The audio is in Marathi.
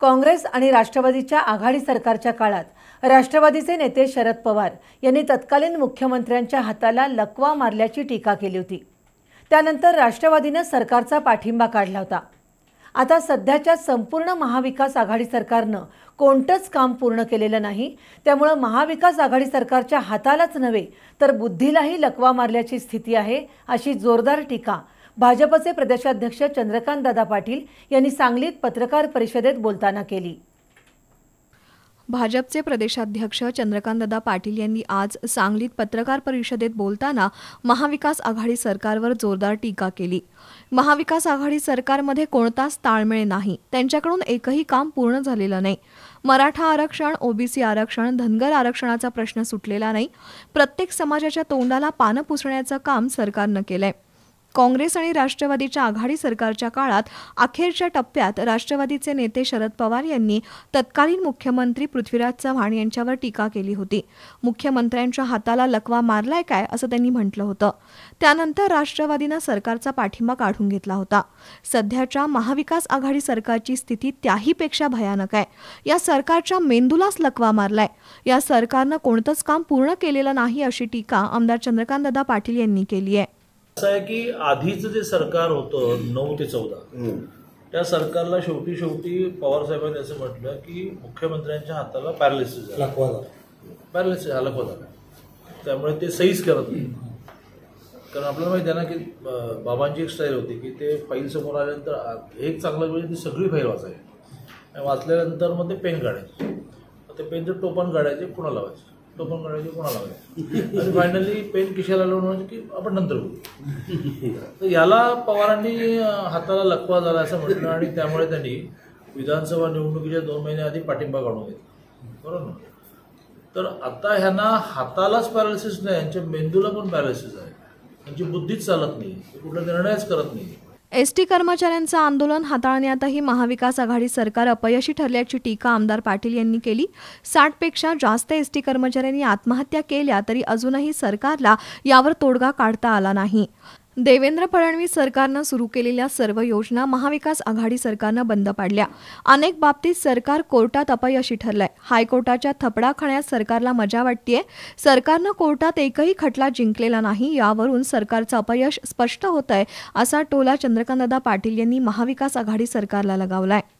काँग्रेस आणि राष्ट्रवादीच्या आघाडी सरकारच्या काळात राष्ट्रवादीचे नेते शरद पवार यांनी तत्कालीन मुख्यमंत्र्यांच्या हाताला लकवा मारल्याची टीका केली होती त्यानंतर राष्ट्रवादीनं सरकारचा पाठिंबा काढला होता आता सध्याच्या संपूर्ण महाविकास आघाडी सरकारनं कोणतंच काम पूर्ण केलेलं नाही त्यामुळं महाविकास आघाडी सरकारच्या हातालाच नव्हे तर बुद्धीलाही लकवा मारल्याची स्थिती आहे अशी जोरदार टीका भाजपचे प्रदेशाध्यक्ष चंद्रकांत दादा पाटील यांनी सांगलीत पत्रकार परिषदेत बोलताना केली भाजपचे प्रदेशाध्यक्ष चंद्रकांतदा पाटील यांनी आज सांगलीत पत्रकार परिषदेत बोलताना महाविकास आघाडी सरकारवर जोरदार टीका केली महाविकास आघाडी सरकारमध्ये कोणताच ताळमेळ नाही त्यांच्याकडून एकही काम पूर्ण झालेलं नाही मराठा आरक्षण ओबीसी आरक्षण धनगर आरक्षणाचा प्रश्न सुटलेला नाही प्रत्येक समाजाच्या तोंडाला पानं पुसण्याचं काम सरकारनं केलंय काँग्रेस आणि राष्ट्रवादीच्या आघाडी सरकारच्या काळात अखेरच्या टप्प्यात राष्ट्रवादीचे नेते शरद पवार यांनी तत्कालीन मुख्यमंत्री पृथ्वीराज चव्हाण यांच्यावर टीका केली होती मुख्यमंत्र्यांच्या हाताला लकवा मारलाय काय असं त्यांनी म्हटलं होतं त्यानंतर राष्ट्रवादीनं सरकारचा पाठिंबा काढून घेतला होता सध्याच्या महाविकास आघाडी सरकारची स्थिती त्याही पेक्षा भयानक आहे या सरकारच्या मेंदूलाच लकवा मारलाय या सरकारनं कोणतंच काम पूर्ण केलेलं नाही अशी टीका आमदार चंद्रकांतदादा पाटील यांनी केली आहे असं आहे की आधीच जे सरकार होतं नऊ ते चौदा त्या सरकारला शेवटी शेवटी पवार साहेबांनी असं म्हटलं की मुख्यमंत्र्यांच्या हाताला पॅरालिसिस झाला पॅरालिसिस झाला झाला त्यामुळे ते सहीच करत नाही कारण आपल्याला माहिती आहे ना की बाबांची एक स्टाईल होती की ते फाईल समोर आल्यानंतर एक चांगलं म्हणजे ती सगळी फाईल वाचायची आणि वाचल्यानंतर मग ते पेन काढायचे ते पेनचं टोपण काढायचे पुन्हा लावायचे तो पण करायची कोणाला आणि फायनली पेन किशाला लावून म्हणजे की आपण नंतर बोलू याला पवारांनी हाताला लकवा झाला असं म्हटलं आणि त्यामुळे त्यांनी विधानसभा निवडणुकीच्या दोन आधी पाठिंबा काढून घेतला बरोबर ना तर आता ह्यांना हातालाच पॅरालिसिस नाही यांच्या मेंदूला पण पॅरालिसिस आहे त्यांची बुद्धीच चालत नाही कुठला निर्णयच करत नाही एस टी कर्मचाऱ्यांचं आंदोलन हाताळण्यातही महाविकास आघाडी सरकार अपयशी ठरल्याची टीका आमदार पाटील यांनी केली साठपेक्षा जास्त एस टी कर्मचाऱ्यांनी आत्महत्या केल्या तरी अजूनही सरकारला यावर तोडगा काढता आला नाही देवेंद्र फडणवीस सरकारनं सुरू केलेल्या सर्व योजना महाविकास आघाडी सरकारनं बंद पाडल्या अनेक बाबतीत सरकार कोर्टात अपयशी ठरलंय हायकोर्टाच्या थपडाखण्यात सरकारला मजा वाटतीये सरकारनं कोर्टात एकही खटला जिंकलेला नाही यावरून सरकारचं अपयश स्पष्ट होत आहे असा टोला चंद्रकांतदा पाटील यांनी महाविकास आघाडी सरकारला लगावलाय